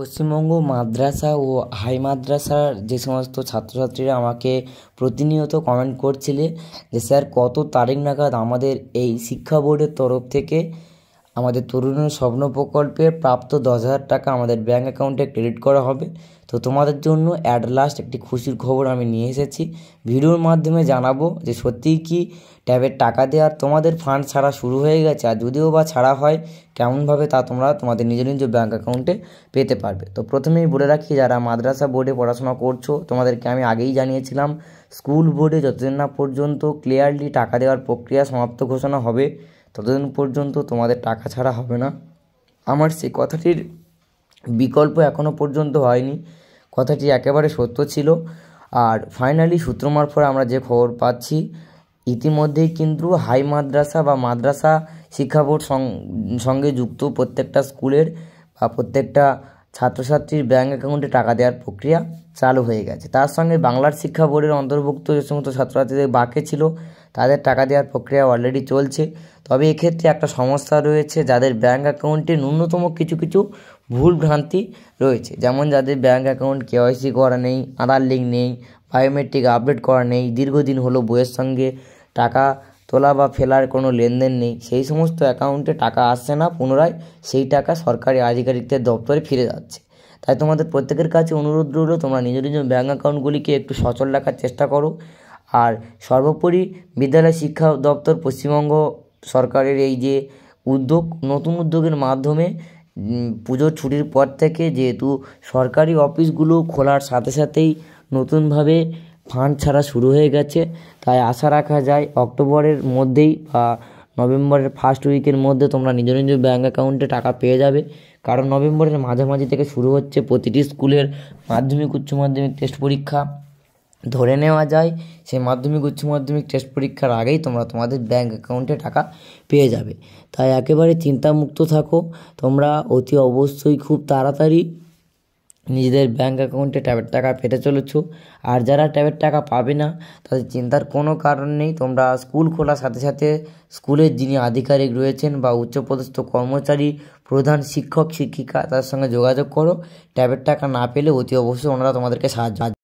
পশ্চিমবঙ্গ মাদ্রাসা ও high মাদ্রাসার যে সমস্ত ছাত্রছাত্রীরা আমাকে প্রতিনিয়ত কমেন্ট করছিলে যে স্যার কত তারিখ নাগাদ আমাদের এই শিক্ষা বোর্ডের তরফ থেকে আমাদের তরুণের স্বপ্ন প্রকল্পে প্রাপ্ত দশ হাজার টাকা আমাদের ব্যাঙ্ক অ্যাকাউন্টে ক্রেডিট করা হবে তো তোমাদের জন্য অ্যাট লাস্ট একটি খুশির খবর আমি নিয়ে এসেছি ভিডিওর মাধ্যমে জানাবো যে সত্যিই কি ট্যাবের টাকা দেওয়ার তোমাদের ফান্ড ছাড়া শুরু হয়ে গেছে আর যদিও বা ছাড়া হয় কেমনভাবে তা তোমরা তোমাদের নিজ নিজ ব্যাঙ্ক অ্যাকাউন্টে পেতে পারবে তো প্রথমেই বলে রাখি যারা মাদ্রাসা বোর্ডে পড়াশোনা করছো তোমাদেরকে আমি আগেই জানিয়েছিলাম স্কুল বোর্ডে যতদিন না পর্যন্ত ক্লিয়ারলি টাকা দেওয়ার প্রক্রিয়া সমাপ্ত ঘোষণা হবে ততদিন পর্যন্ত তোমাদের টাকা ছাড়া হবে না আমার সেই কথাটির বিকল্প এখনও পর্যন্ত হয়নি কথাটি একেবারে সত্য ছিল আর ফাইনালি সূত্র মারফত আমরা যে খবর পাচ্ছি ইতিমধ্যেই কিন্তু হাই মাদ্রাসা বা মাদ্রাসা শিক্ষা বোর্ড সঙ্গে যুক্ত প্রত্যেকটা স্কুলের বা প্রত্যেকটা ছাত্রছাত্রীর ব্যাঙ্ক অ্যাকাউন্টে টাকা দেওয়ার প্রক্রিয়া চালু হয়ে গেছে তার সঙ্গে বাংলার শিক্ষা বোর্ডের অন্তর্ভুক্ত যে সমস্ত ছাত্রছাত্রীদের বাকি ছিল তাদের টাকা দেওয়ার প্রক্রিয়া অলরেডি চলছে তবে এক্ষেত্রে একটা সমস্যা রয়েছে যাদের ব্যাঙ্ক অ্যাকাউন্টে ন্যূনতম কিছু কিছু ভুল ভ্রান্তি রয়েছে যেমন যাদের ব্যাঙ্ক অ্যাকাউন্ট কেওয়াইসি করা নেই আধার লিঙ্ক নেই বায়োমেট্রিক আপডেট করা নেই দীর্ঘদিন হলো বইয়ের সঙ্গে টাকা তোলা বা ফেলার কোনো লেনদেন নেই সেই সমস্ত অ্যাকাউন্টে টাকা আসছে না পুনরায় সেই টাকা সরকারি আধিকারিকদের দপ্তরে ফিরে যাচ্ছে তাই তোমাদের প্রত্যেকের কাছে অনুরোধ রইল তোমরা নিজ নিজ ব্যাঙ্ক অ্যাকাউন্টগুলিকে একটু সচল রাখার চেষ্টা করো আর সর্বোপরি বিদ্যালয় শিক্ষা দপ্তর পশ্চিমবঙ্গ সরকারের এই যে উদ্যোগ নতুন উদ্যোগের মাধ্যমে পুজোর ছুটির পর থেকে যেহেতু সরকারি অফিসগুলো খোলার সাথে সাথেই নতুনভাবে ফান্ড ছাড়া শুরু হয়ে গেছে তাই আশা রাখা যায় অক্টোবরের মধ্যেই বা নভেম্বরের ফার্স্ট উইকের মধ্যে তোমরা নিজ নিজ ব্যাঙ্ক অ্যাকাউন্টে টাকা পেয়ে যাবে কারণ নভেম্বরের মাঝামাঝি থেকে শুরু হচ্ছে প্রতিটি স্কুলের মাধ্যমিক উচ্চ মাধ্যমিক টেস্ট পরীক্ষা ধরে নেওয়া যায় সেই মাধ্যমিক উচ্চ মাধ্যমিক টেস্ট পরীক্ষার আগেই তোমরা তোমাদের ব্যাঙ্ক অ্যাকাউন্টে টাকা পেয়ে যাবে তাই একেবারে চিন্তামুক্ত থাকো তোমরা অতি অবশ্যই খুব তাড়াতাড়ি নিজেদের ব্যাঙ্ক অ্যাকাউন্টে ট্যাবের টাকা পেতে চলেছ আর যারা ট্যাবের টাকা পাবে না তাদের চিন্তার কোনো কারণ নেই তোমরা স্কুল খোলার সাথে সাথে স্কুলের যিনি আধিকারিক রয়েছেন বা উচ্চপদস্থ কর্মচারী প্রধান শিক্ষক শিক্ষিকা তার সঙ্গে যোগাযোগ করো ট্যাবের টাকা না পেলে অতি অবশ্যই ওনারা তোমাদেরকে সাহায্য